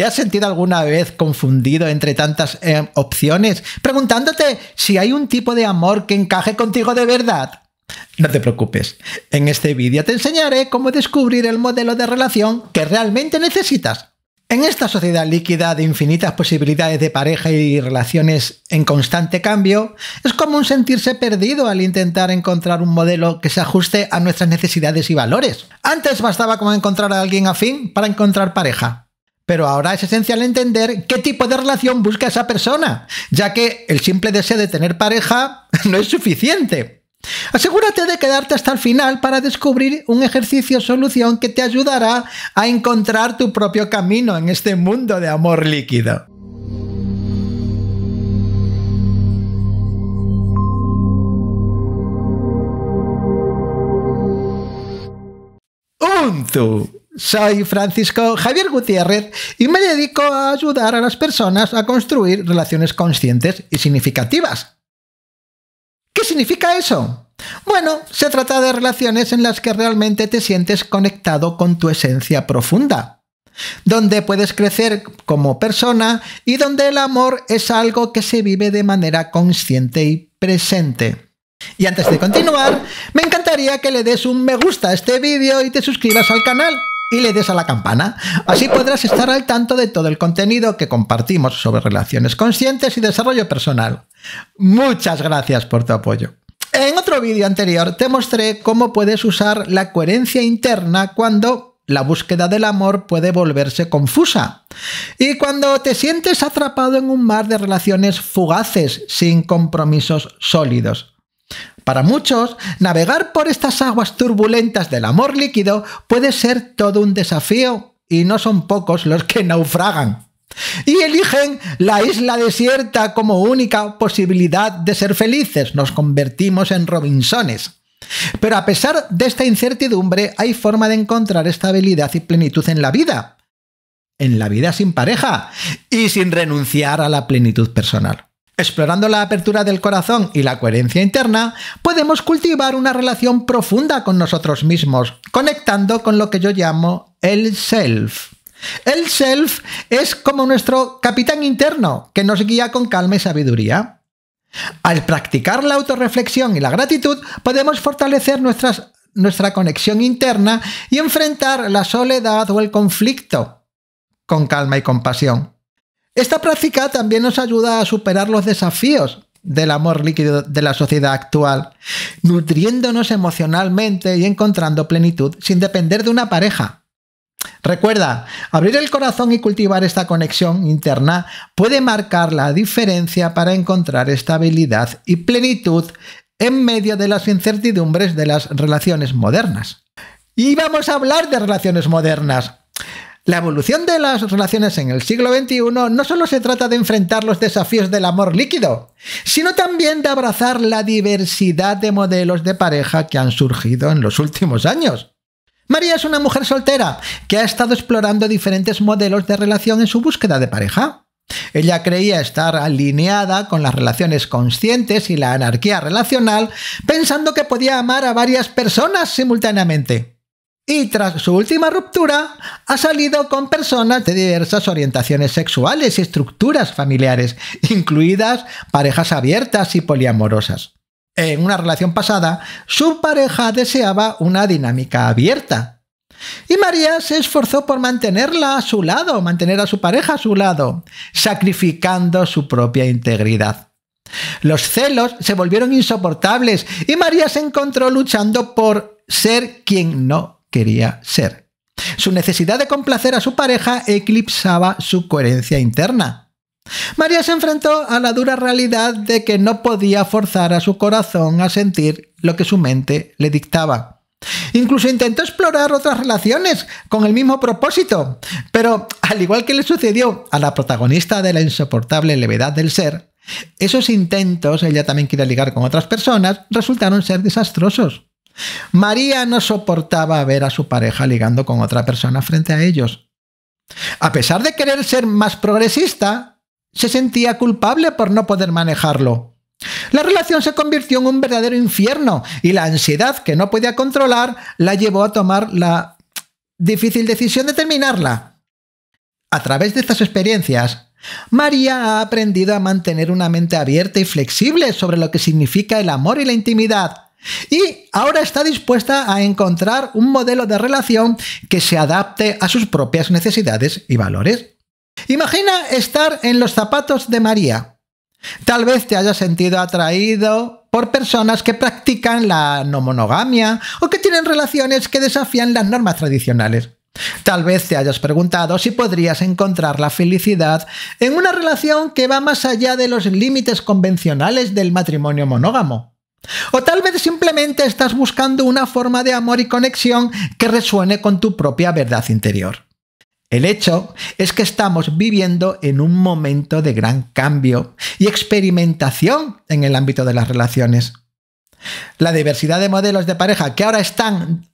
¿Te has sentido alguna vez confundido entre tantas eh, opciones? Preguntándote si hay un tipo de amor que encaje contigo de verdad. No te preocupes, en este vídeo te enseñaré cómo descubrir el modelo de relación que realmente necesitas. En esta sociedad líquida de infinitas posibilidades de pareja y relaciones en constante cambio, es común sentirse perdido al intentar encontrar un modelo que se ajuste a nuestras necesidades y valores. Antes bastaba con encontrar a alguien afín para encontrar pareja. Pero ahora es esencial entender qué tipo de relación busca esa persona, ya que el simple deseo de tener pareja no es suficiente. Asegúrate de quedarte hasta el final para descubrir un ejercicio solución que te ayudará a encontrar tu propio camino en este mundo de amor líquido. Soy Francisco Javier Gutiérrez y me dedico a ayudar a las personas a construir relaciones conscientes y significativas. ¿Qué significa eso? Bueno, se trata de relaciones en las que realmente te sientes conectado con tu esencia profunda, donde puedes crecer como persona y donde el amor es algo que se vive de manera consciente y presente. Y antes de continuar, me encantaría que le des un me gusta a este vídeo y te suscribas al canal y le des a la campana. Así podrás estar al tanto de todo el contenido que compartimos sobre relaciones conscientes y desarrollo personal. Muchas gracias por tu apoyo. En otro vídeo anterior te mostré cómo puedes usar la coherencia interna cuando la búsqueda del amor puede volverse confusa. Y cuando te sientes atrapado en un mar de relaciones fugaces sin compromisos sólidos. Para muchos, navegar por estas aguas turbulentas del amor líquido puede ser todo un desafío, y no son pocos los que naufragan. Y eligen la isla desierta como única posibilidad de ser felices, nos convertimos en Robinsones. Pero a pesar de esta incertidumbre, hay forma de encontrar estabilidad y plenitud en la vida. En la vida sin pareja y sin renunciar a la plenitud personal. Explorando la apertura del corazón y la coherencia interna, podemos cultivar una relación profunda con nosotros mismos, conectando con lo que yo llamo el self. El self es como nuestro capitán interno que nos guía con calma y sabiduría. Al practicar la autorreflexión y la gratitud, podemos fortalecer nuestra conexión interna y enfrentar la soledad o el conflicto con calma y compasión. Esta práctica también nos ayuda a superar los desafíos del amor líquido de la sociedad actual, nutriéndonos emocionalmente y encontrando plenitud sin depender de una pareja. Recuerda, abrir el corazón y cultivar esta conexión interna puede marcar la diferencia para encontrar estabilidad y plenitud en medio de las incertidumbres de las relaciones modernas. Y vamos a hablar de relaciones modernas, la evolución de las relaciones en el siglo XXI no solo se trata de enfrentar los desafíos del amor líquido, sino también de abrazar la diversidad de modelos de pareja que han surgido en los últimos años. María es una mujer soltera que ha estado explorando diferentes modelos de relación en su búsqueda de pareja. Ella creía estar alineada con las relaciones conscientes y la anarquía relacional, pensando que podía amar a varias personas simultáneamente y tras su última ruptura ha salido con personas de diversas orientaciones sexuales y estructuras familiares, incluidas parejas abiertas y poliamorosas. En una relación pasada, su pareja deseaba una dinámica abierta. Y María se esforzó por mantenerla a su lado, mantener a su pareja a su lado, sacrificando su propia integridad. Los celos se volvieron insoportables y María se encontró luchando por ser quien no quería ser. Su necesidad de complacer a su pareja eclipsaba su coherencia interna. María se enfrentó a la dura realidad de que no podía forzar a su corazón a sentir lo que su mente le dictaba. Incluso intentó explorar otras relaciones con el mismo propósito, pero al igual que le sucedió a la protagonista de la insoportable levedad del ser, esos intentos, ella también quería ligar con otras personas, resultaron ser desastrosos. María no soportaba ver a su pareja ligando con otra persona frente a ellos. A pesar de querer ser más progresista, se sentía culpable por no poder manejarlo. La relación se convirtió en un verdadero infierno y la ansiedad que no podía controlar la llevó a tomar la difícil decisión de terminarla. A través de estas experiencias, María ha aprendido a mantener una mente abierta y flexible sobre lo que significa el amor y la intimidad, y ahora está dispuesta a encontrar un modelo de relación que se adapte a sus propias necesidades y valores. Imagina estar en los zapatos de María. Tal vez te hayas sentido atraído por personas que practican la no monogamia o que tienen relaciones que desafían las normas tradicionales. Tal vez te hayas preguntado si podrías encontrar la felicidad en una relación que va más allá de los límites convencionales del matrimonio monógamo. O tal vez simplemente estás buscando una forma de amor y conexión que resuene con tu propia verdad interior. El hecho es que estamos viviendo en un momento de gran cambio y experimentación en el ámbito de las relaciones. La diversidad de modelos de pareja que ahora están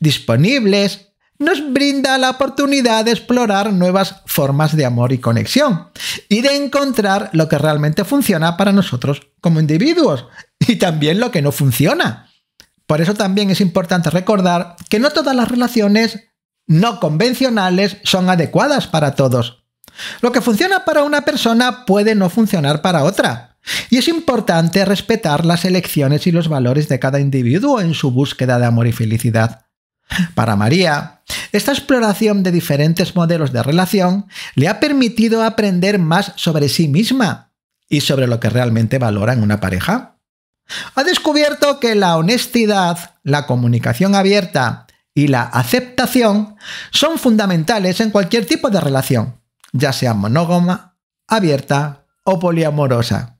disponibles nos brinda la oportunidad de explorar nuevas formas de amor y conexión y de encontrar lo que realmente funciona para nosotros como individuos y también lo que no funciona. Por eso también es importante recordar que no todas las relaciones no convencionales son adecuadas para todos. Lo que funciona para una persona puede no funcionar para otra. Y es importante respetar las elecciones y los valores de cada individuo en su búsqueda de amor y felicidad. Para María, esta exploración de diferentes modelos de relación le ha permitido aprender más sobre sí misma y sobre lo que realmente valora una pareja. Ha descubierto que la honestidad, la comunicación abierta y la aceptación son fundamentales en cualquier tipo de relación, ya sea monógoma, abierta o poliamorosa.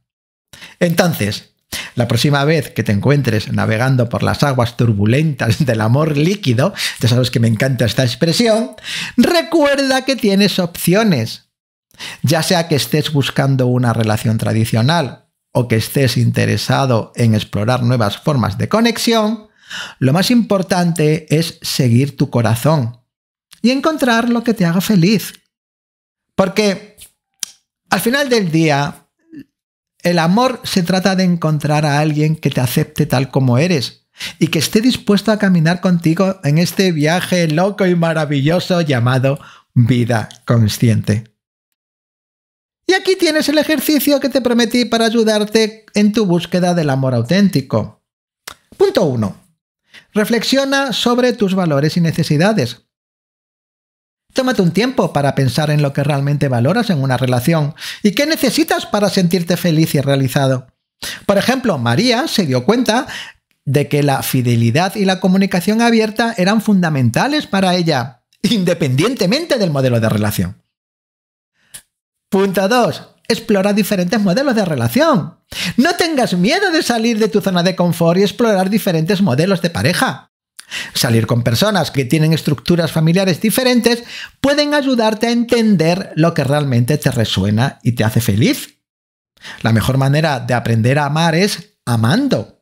Entonces, la próxima vez que te encuentres navegando por las aguas turbulentas del amor líquido, ya sabes que me encanta esta expresión, recuerda que tienes opciones ya sea que estés buscando una relación tradicional o que estés interesado en explorar nuevas formas de conexión, lo más importante es seguir tu corazón y encontrar lo que te haga feliz. Porque al final del día, el amor se trata de encontrar a alguien que te acepte tal como eres y que esté dispuesto a caminar contigo en este viaje loco y maravilloso llamado vida consciente. Y aquí tienes el ejercicio que te prometí para ayudarte en tu búsqueda del amor auténtico. Punto 1. Reflexiona sobre tus valores y necesidades. Tómate un tiempo para pensar en lo que realmente valoras en una relación y qué necesitas para sentirte feliz y realizado. Por ejemplo, María se dio cuenta de que la fidelidad y la comunicación abierta eran fundamentales para ella, independientemente del modelo de relación. Punto 2. Explora diferentes modelos de relación. No tengas miedo de salir de tu zona de confort y explorar diferentes modelos de pareja. Salir con personas que tienen estructuras familiares diferentes pueden ayudarte a entender lo que realmente te resuena y te hace feliz. La mejor manera de aprender a amar es amando.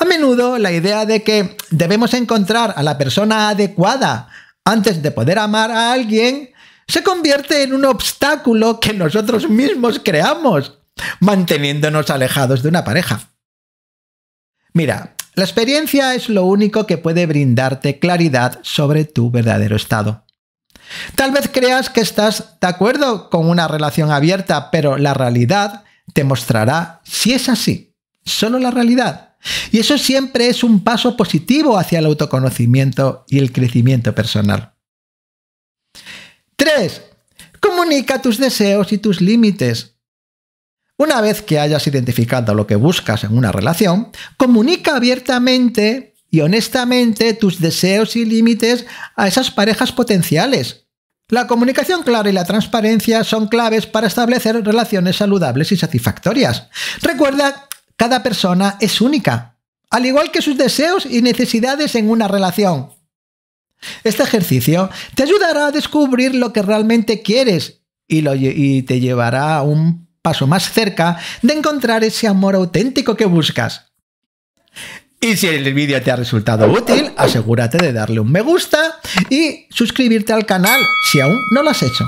A menudo la idea de que debemos encontrar a la persona adecuada antes de poder amar a alguien se convierte en un obstáculo que nosotros mismos creamos, manteniéndonos alejados de una pareja. Mira, la experiencia es lo único que puede brindarte claridad sobre tu verdadero estado. Tal vez creas que estás de acuerdo con una relación abierta, pero la realidad te mostrará si es así, solo la realidad. Y eso siempre es un paso positivo hacia el autoconocimiento y el crecimiento personal. 3. Comunica tus deseos y tus límites. Una vez que hayas identificado lo que buscas en una relación, comunica abiertamente y honestamente tus deseos y límites a esas parejas potenciales. La comunicación clara y la transparencia son claves para establecer relaciones saludables y satisfactorias. Recuerda, cada persona es única, al igual que sus deseos y necesidades en una relación. Este ejercicio te ayudará a descubrir lo que realmente quieres y, te llevará un paso más cerca de encontrar ese amor auténtico que buscas. Y si el vídeo te ha resultado útil, asegúrate de darle un me gusta y suscribirte al canal si aún no lo has hecho.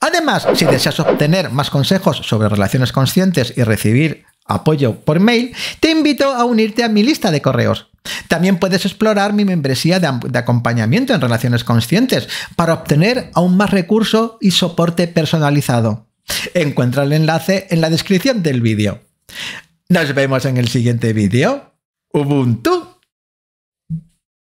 Además, si deseas obtener más consejos sobre relaciones conscientes y recibir apoyo por mail, te invito a unirte a mi lista de correos. También puedes explorar mi membresía de, acompañamiento en relaciones conscientes para obtener aún más recursos y soporte personalizado. Encuentra el enlace en la descripción del vídeo. Nos vemos en el siguiente vídeo. Ubuntu.